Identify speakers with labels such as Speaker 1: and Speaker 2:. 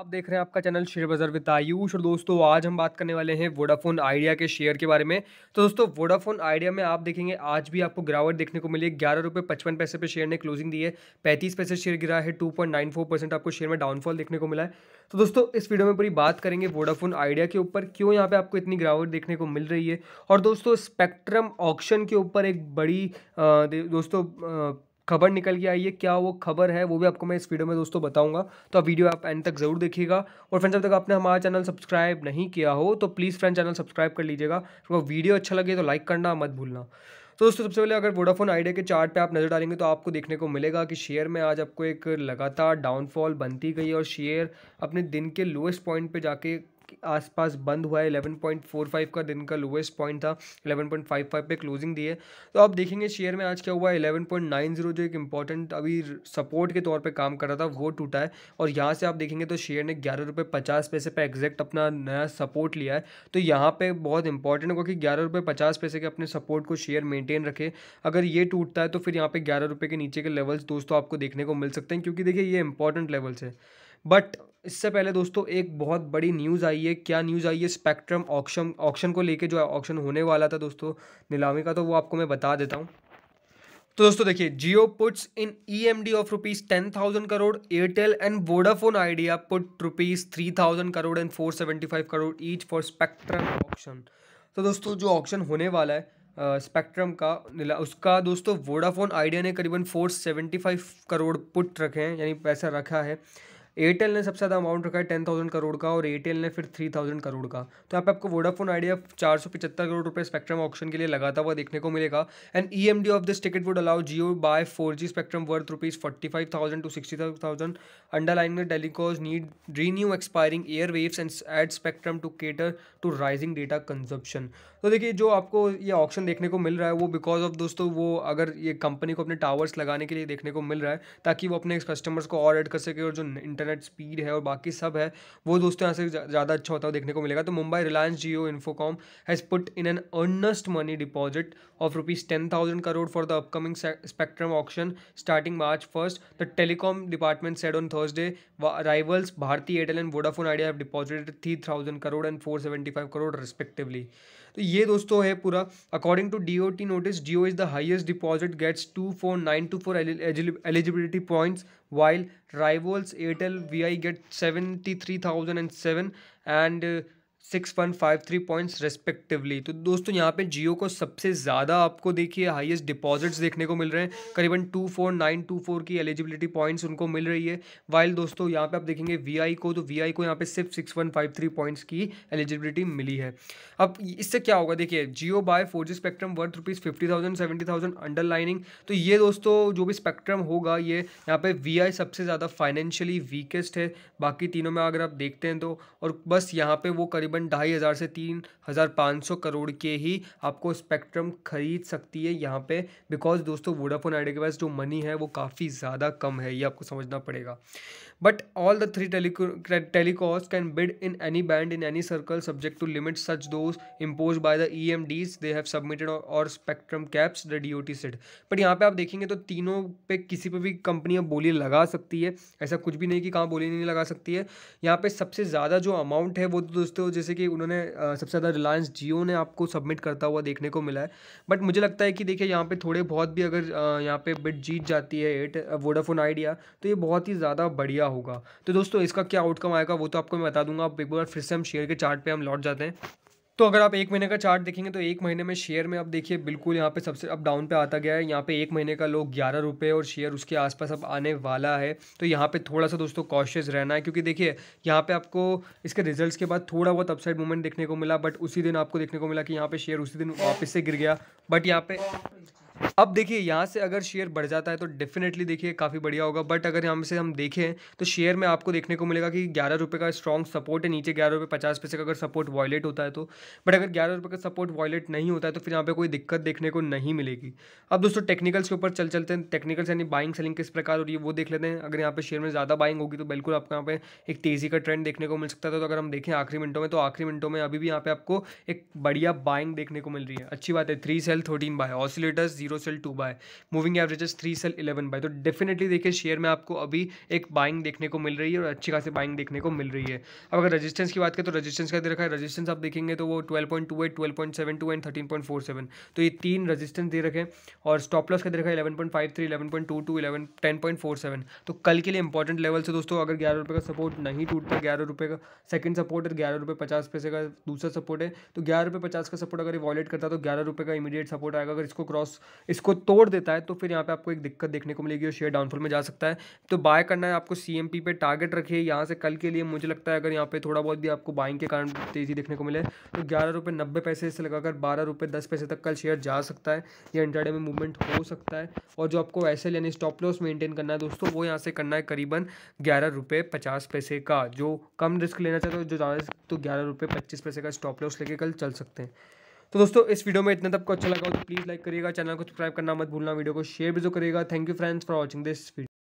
Speaker 1: आप देख रहे हैं आपका चैनल शेयर बाजार विद आयुष और दोस्तों आज हम बात करने वाले हैं वोडाफोन आइडिया के शेयर के बारे में तो दोस्तों वोडाफोन आइडिया में आप देखेंगे आज भी आपको गिरावट देखने को मिली ग्यारह रुपये पचपन पैसे पे शेयर ने क्लोजिंग दी है पैंतीस पैसे शेयर गिरा है two point nine four percent आपको शेयर में डाउनफॉल देखने को मिला है तो दोस्तों इस वीडियो में पूरी बात करेंगे वोडाफोन आइडिया के ऊपर क्यों यहाँ पर आपको इतनी गिरावट देखने को मिल रही है और दोस्तों स्पेक्ट्रम ऑप्शन के ऊपर एक बड़ी दोस्तों खबर निकल के आई है क्या वो खबर है वो भी आपको मैं इस वीडियो में दोस्तों बताऊंगा तो आप वीडियो आप एंड तक जरूर देखिएगा और फ्रेंड्स अब तक आपने हमारा चैनल सब्सक्राइब नहीं किया हो तो प्लीज़ फ्रेंड चैनल सब्सक्राइब कर लीजिएगा तो वीडियो अच्छा लगे तो लाइक करना मत भूलना तो दोस्तों सबसे पहले अगर वोडाफोन आइडिया के चार्ट पे आप नज़र डालेंगे तो आपको देखने को मिलेगा कि शेयर में आज आपको एक लगातार डाउनफॉल बनती गई और शेयर अपने दिन के लोएस्ट पॉइंट पे जाके के आसपास बंद हुआ है 11.45 का दिन का लोएस्ट पॉइंट था 11.55 पे क्लोजिंग दी है तो आप देखेंगे शेयर में आज क्या हुआ है 11.90 जो एक इंपॉर्टेंट अभी सपोर्ट के तौर पे काम कर रहा था वो टूटा है और यहाँ से आप देखेंगे तो शेयर ने ग्यारह रुपये पचास पैसे पर एग्जैक्ट अपना नया सपोर्ट लिया है तो यहाँ पर बहुत इंपॉर्टेंट होगा कि ग्यारह रुपये पचास पैसे के अपने सपोर्ट को शेयर मेंटेन रखे अगर ये टूटता है तो फिर यहाँ पर ग्यारह रुपये के नीचे के लेवल्स दोस्तों आपको देखने को मिल सकते हैं क्योंकि देखिए ये इंपॉर्टेंट लेवल्स है बट इससे पहले दोस्तों एक बहुत बड़ी न्यूज़ आई है क्या न्यूज़ आई है स्पेक्ट्रम ऑक्शन ऑक्शन को लेके जो ऑक्शन होने वाला था दोस्तों नीलामी का तो वो आपको मैं बता देता हूँ तो दोस्तों देखिए Jio puts in E M D of rupees ten thousand crore Airtel and Vodafone Idea put rupees three thousand crore and four seventy five crore each for spectrum auction तो दोस्तों जो ऑक्शन होने वाला है स्पेक्ट्रम uh, का उसका दोस्तों वोडाफोन आइडिया ने करीबन फोर फाइव करोड़ पुट रखे हैं यानी पैसा रखा है एयरटेल ने सबसे ज़्यादा अमाउंट रखा है टेन थाउजेंड करोड़ का और एयरटेल ने फिर थ्री थाउजेंड करोड़ का तो यहाँ पे आपको वोडाफोन आइडिया चार सौ पचहत्तर करोड़ रुपये स्पेक्ट्रम ऑप्शन के लिए लगाता हुआ देखने को मिलेगा and E M D of this ticket would allow Jio buy four G spectrum worth rupees forty five thousand to sixty five thousand underline में telcos need renew expiring air waves and add spectrum to cater to rising data consumption तो देखिए जो आपको ये option देखने को मिल रहा है वो बिकॉज ऑफ दोस्तों वो अगर ये कंपनी को अपने टावर्स लगाने के लिए देखने को मिल रहा है ताकि वो अपने कस्टमर्स को और एड कर सके और जो इंटरनेट स्पीड है और बाकी सब है वो दोस्तों यहाँ से ज़्यादा अच्छा होता है देखने को मिलेगा तो Mumbai Reliance Jio Infocomm has put in an earnest money deposit of rupees ten thousand crore for the upcoming spectrum option starting March first the telecom department said on Thursday rivals Bharti Airtel and Vodafone Idea have deposited three thousand crore and four seventy five crore respectively तो ये दोस्तों है पूरा according to D O T notice Jio is the highest deposit gets two four nine two four eligibility points while rivals Airtel V I get seventy three thousand and seven and six one five three points respectively तो दोस्तों यहाँ पे जियो को सबसे ज़्यादा आपको देखिए highest deposits देखने को मिल रहे हैं करीबन two four nine two four की एलिजिबिलिटी पॉइंट्स उनको मिल रही है वाइल दोस्तों यहाँ पे आप देखेंगे वीआई को तो वीआई को यहाँ पे सिर्फ six one five three points की एलिजिबिलिटी मिली है अब इससे क्या होगा देखिए Jio buy four G spectrum worth rupees fifty thousand seventy thousand underlining तो ये दोस्तों जो भी स्पेक्ट्रम होगा ये यहाँ पे वी सबसे ज़्यादा फाइनेंशियली वीकेस्ट है बाकी तीनों में अगर आप देखते हैं तो और बस यहाँ पर वो करीब तकरीबन ढाई हज़ार से तीन हज़ार पाँच सौ करोड़ के ही आपको स्पेक्ट्रम खरीद सकती है यहाँ पे बिकॉज दोस्तों वोडाफोन आइडिया के पास जो मनी है वो काफ़ी ज़्यादा कम है ये आपको समझना पड़ेगा but all the three telcos can bid in any band in any circle subject to limit such those impose by the E M Ds they have submitted और spectrum caps the D O T set but यहाँ पर आप देखेंगे तो तीनों पे किसी पे भी कंपनी अब बोली लगा सकती है ऐसा कुछ भी नहीं कि कहाँ बोली नहीं लगा सकती है यहाँ पे सबसे ज़्यादा जो अमाउंट है वो तो दोस्तों जैसे कि उन्होंने सबसे ज़्यादा रिलायंस जियो ने आपको सबमिट करता हुआ देखने को मिला है बट मुझे लगता है कि देखिए यहाँ पे थोड़े बहुत भी अगर यहाँ पे बिट जीत जाती है एट वोडाफोन आइडिया तो ये बहुत ही ज़्यादा बढ़िया होगा तो दोस्तों इसका क्या आउटकम आएगा वो तो आपको मैं बता दूंगा आप एक बार फिर से हम शेयर के चार्ट हम लौट जाते हैं तो अगर आप एक महीने का चार्ट देखेंगे तो एक महीने में शेयर में आप देखिए बिल्कुल यहाँ पे सबसे अब डाउन पे आता गया है यहाँ पे एक महीने का लोग ग्यारह रुपये और शेयर उसके आसपास अब आने वाला है तो यहाँ पे थोड़ा सा दोस्तों कॉशियस रहना है क्योंकि देखिए यहाँ पे आपको इसके रिजल्ट्स के बाद थोड़ा बहुत अपसाइड मूवमेंट देखने को मिला बट उसी दिन आपको देखने को मिला कि यहाँ पर शेयर उसी दिन वापस से गिर गया बट यहाँ पे अब देखिए यहाँ से अगर शेयर बढ़ जाता है तो डेफिनेटली देखिए काफ़ी बढ़िया होगा बट अगर यहाँ से हम देखें तो शेयर में आपको देखने को मिलेगा कि ग्यारह रुपये का स्ट्रॉन्ग सपोर्ट है नीचे ग्यारह रुपये पचास पैसे का अगर सपोर्ट वॉयलेट होता है तो बट अगर ग्यारह रुपये का सपोर्ट वॉयलेट नहीं होता है तो फिर यहाँ पर कोई दिक्कत देखने को नहीं मिलेगी अब दोस्तों टेक्निकल्स के ऊपर चल चलते हैं टेक्निकल्स यानी बाइंग सेलिंग किस प्रकार हो रही है वो देख लेते हैं अगर यहाँ पर शेयर में ज़्यादा बाइंग होगी तो बिल्कुल आपको यहाँ पे एक तेज़ी का ट्रेंड देखने को मिल सकता है तो अगर हम देखें आखिरी मिनटों में तो आखिरी मिनटों में अभी भी यहाँ पे आपको एक बढ़िया बाइंग देखने को मिल रही है अच्छी बात है three sell thirteen buy oscillators zero zero sell two buy moving averages three sell eleven buy तो डेफिनेटली देखिए शेयर में आपको अभी एक बाइंग देखने को मिल रही है और अच्छी खासी बाइंग देखने को मिल रही है अब अगर रजिस्टेंस की बात करें तो रजिस्टेंस का दे रखा है रजिस्टेंस आप देखेंगे तो वो twelve point two eight twelve point seven two and thirteen point four seven तो ये तीन रजिस्टेंस दे रखे और स्टॉप लॉस का दे रखा है eleven point five three eleven point two two eleven ten point four seven तो कल के लिए इंपॉर्टेंट लेवल से दोस्तों अगर ग्यारह रुपये का सपोर्ट नहीं टूटता ग्यारह रुपये का सेकंड सपोर्ट है तो ग्यारह रुपये पचास पैसे का दूसरा सपोर्ट है तो ग्यारह रुपये पचास का सपोर्ट अगर वॉलेट करता है तो ग्यारह रुपये का इमीडिएट सपोर्ट आएगा अगर इसको क्रॉस इसको तोड़ देता है तो फिर यहाँ पे आपको एक दिक्कत देखने को मिलेगी और शेयर डाउनफॉल में जा सकता है तो बाय करना है आपको सी एम पी पे टारगेट रखिए यहाँ से कल के लिए मुझे लगता है अगर यहाँ पे थोड़ा बहुत भी आपको बाइंग के कारण तेज़ी देखने को मिले तो ग्यारह रुपये नब्बे पैसे से लगाकर बारह रुपये दस पैसे तक कल शेयर जा सकता है या इंटरडे में मूवमेंट हो सकता है और जो आपको ऐसे यानी स्टॉप लॉस मेंटेन करना है दोस्तों वो यहाँ से करना है करीबन ग्यारह रुपये पचास पैसे का जो कम रिस्क लेना चाहते हो जो ज़्यादा तो ग्यारह रुपये पच्चीस पैसे का स्टॉप लॉस लेके कल चल सकते हैं तो दोस्तों इस वीडियो में इतना तक को अच्छा लगा तो प्लीज़ लाइक करिएगा चैनल को सब्सक्राइब करना मत भूलना वीडियो को शेयर भी जो करेगा thank you friends for watching this video